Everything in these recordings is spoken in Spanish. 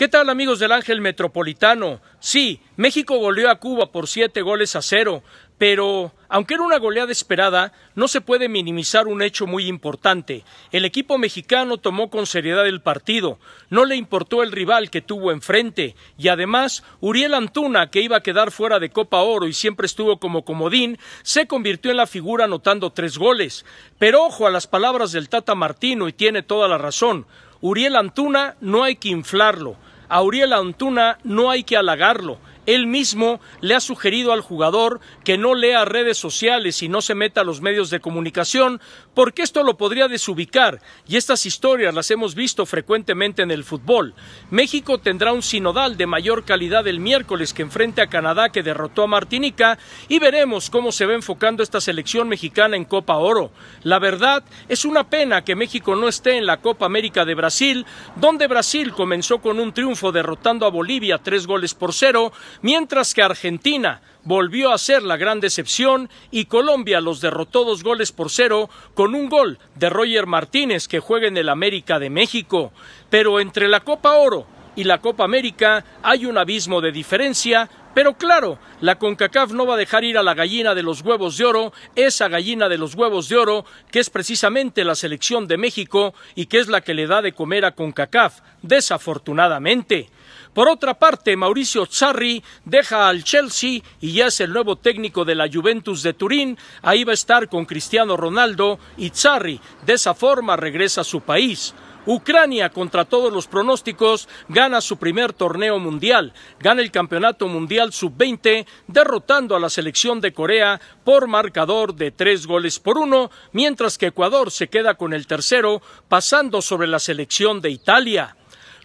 ¿Qué tal amigos del Ángel Metropolitano? Sí, México goleó a Cuba por siete goles a cero, pero aunque era una goleada esperada, no se puede minimizar un hecho muy importante. El equipo mexicano tomó con seriedad el partido, no le importó el rival que tuvo enfrente, y además Uriel Antuna, que iba a quedar fuera de Copa Oro y siempre estuvo como comodín, se convirtió en la figura anotando tres goles. Pero ojo a las palabras del Tata Martino, y tiene toda la razón. Uriel Antuna no hay que inflarlo. A Uriel Antuna no hay que halagarlo, él mismo le ha sugerido al jugador que no lea redes sociales y no se meta a los medios de comunicación, porque esto lo podría desubicar, y estas historias las hemos visto frecuentemente en el fútbol. México tendrá un sinodal de mayor calidad el miércoles que enfrente a Canadá que derrotó a Martinica, y veremos cómo se va enfocando esta selección mexicana en Copa Oro. La verdad, es una pena que México no esté en la Copa América de Brasil, donde Brasil comenzó con un triunfo derrotando a Bolivia tres goles por cero, mientras que Argentina volvió a ser la gran decepción y Colombia los derrotó dos goles por cero con un gol de Roger Martínez que juega en el América de México. Pero entre la Copa Oro y la Copa América hay un abismo de diferencia pero claro, la CONCACAF no va a dejar ir a la gallina de los huevos de oro, esa gallina de los huevos de oro que es precisamente la selección de México y que es la que le da de comer a CONCACAF, desafortunadamente. Por otra parte, Mauricio Sarri deja al Chelsea y ya es el nuevo técnico de la Juventus de Turín. Ahí va a estar con Cristiano Ronaldo y Sarri. De esa forma regresa a su país. Ucrania, contra todos los pronósticos, gana su primer torneo mundial, gana el Campeonato Mundial Sub-20, derrotando a la selección de Corea por marcador de tres goles por uno, mientras que Ecuador se queda con el tercero, pasando sobre la selección de Italia.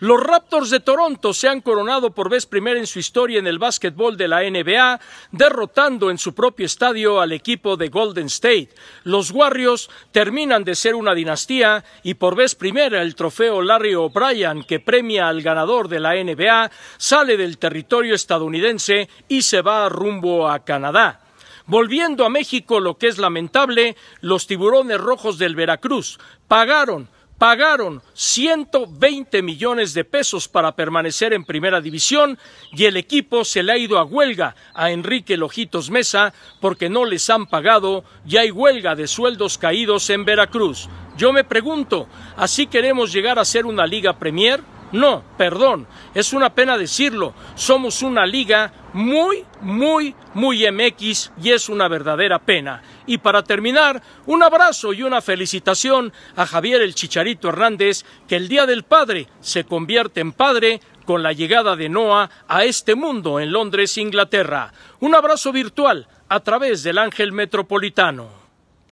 Los Raptors de Toronto se han coronado por vez primera en su historia en el básquetbol de la NBA, derrotando en su propio estadio al equipo de Golden State. Los Warriors terminan de ser una dinastía y por vez primera el trofeo Larry O'Brien, que premia al ganador de la NBA, sale del territorio estadounidense y se va rumbo a Canadá. Volviendo a México, lo que es lamentable, los tiburones rojos del Veracruz pagaron pagaron 120 millones de pesos para permanecer en primera división y el equipo se le ha ido a huelga a Enrique Lojitos Mesa porque no les han pagado y hay huelga de sueldos caídos en Veracruz. Yo me pregunto, ¿así queremos llegar a ser una liga Premier? No, perdón, es una pena decirlo, somos una liga muy, muy, muy MX y es una verdadera pena. Y para terminar, un abrazo y una felicitación a Javier el Chicharito Hernández, que el Día del Padre se convierte en padre con la llegada de Noah a este mundo en Londres, Inglaterra. Un abrazo virtual a través del Ángel Metropolitano.